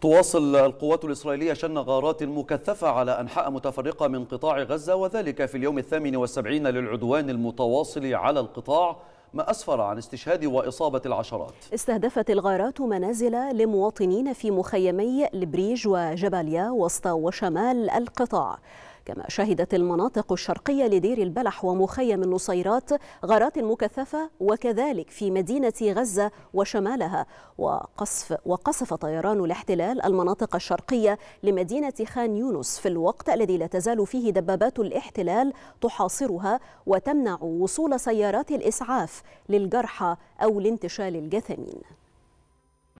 تواصل القوات الإسرائيلية شن غارات مكثفة على أنحاء متفرقة من قطاع غزة وذلك في اليوم الثامن والسبعين للعدوان المتواصل على القطاع ما أسفر عن استشهاد وإصابة العشرات استهدفت الغارات منازل لمواطنين في مخيمي البريج وجباليا وسط وشمال القطاع كما شهدت المناطق الشرقية لدير البلح ومخيم النصيرات غارات مكثفة وكذلك في مدينة غزة وشمالها وقصف وقصف طيران الاحتلال المناطق الشرقية لمدينة خان يونس في الوقت الذي لا تزال فيه دبابات الاحتلال تحاصرها وتمنع وصول سيارات الإسعاف للجرحى أو لانتشال الجثمين